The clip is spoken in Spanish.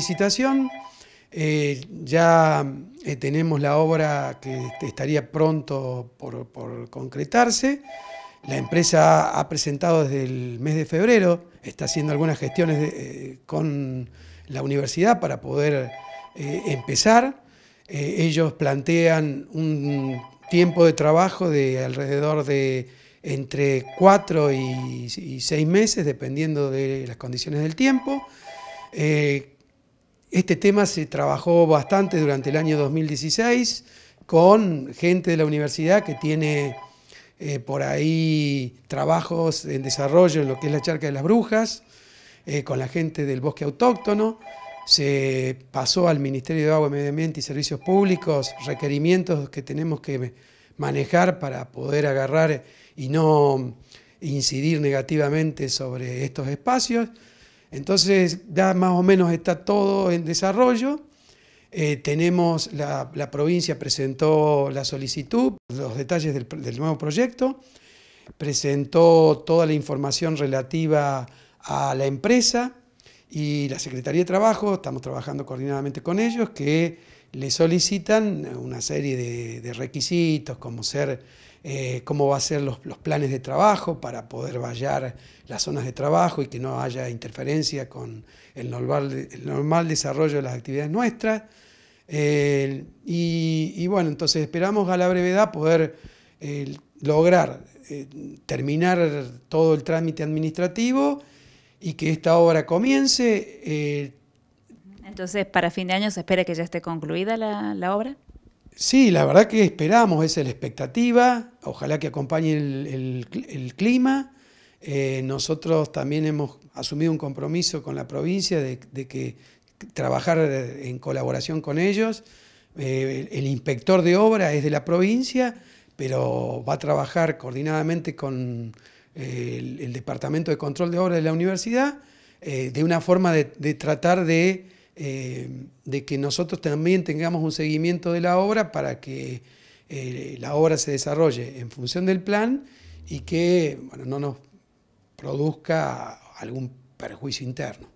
licitación. Eh, ya eh, tenemos la obra que estaría pronto por, concretarse. La empresa ha presentado desde el mes de febrero, está haciendo algunas gestiones eh, con la universidad para poder empezar. ellos plantean un tiempo de trabajo de alrededor de entre 4 y, seis meses, dependiendo de las condiciones del tiempo. Este tema se trabajó bastante durante el año 2016 con gente de la universidad que tiene eh, por ahí trabajos en desarrollo en lo que es la charca de las brujas, eh, con la gente del bosque autóctono. Se pasó al Ministerio de Agua, Medio Ambiente y Servicios Públicos requerimientos que tenemos que manejar para poder agarrar y no incidir negativamente sobre estos espacios. Entonces ya más o menos está todo en desarrollo. Eh, tenemos, la, provincia presentó la solicitud, los detalles del, del, nuevo proyecto, presentó toda la información relativa a la empresa y la Secretaría de Trabajo, estamos trabajando coordinadamente con ellos, que le solicitan una serie de, requisitos, como ser, eh, cómo va a ser los, planes de trabajo para poder vallar las zonas de trabajo y que no haya interferencia con el normal, desarrollo de las actividades nuestras. Eh, y, bueno, entonces esperamos a la brevedad poder eh, lograr terminar todo el trámite administrativo y que esta obra comience entonces, para fin de año se espera que ya esté concluida la, obra. Sí, la verdad que esperamos, es la expectativa, ojalá que acompañe el, clima. Eh, nosotros también hemos asumido un compromiso con la provincia de, que trabajar en colaboración con ellos. Eh, el inspector de obra es de la provincia, pero va a trabajar coordinadamente con eh, el, Departamento de Control de Obras de la Universidad, de una forma de tratar de eh, de que nosotros también tengamos un seguimiento de la obra para que eh, la obra se desarrolle en función del plan y que no nos produzca algún perjuicio interno.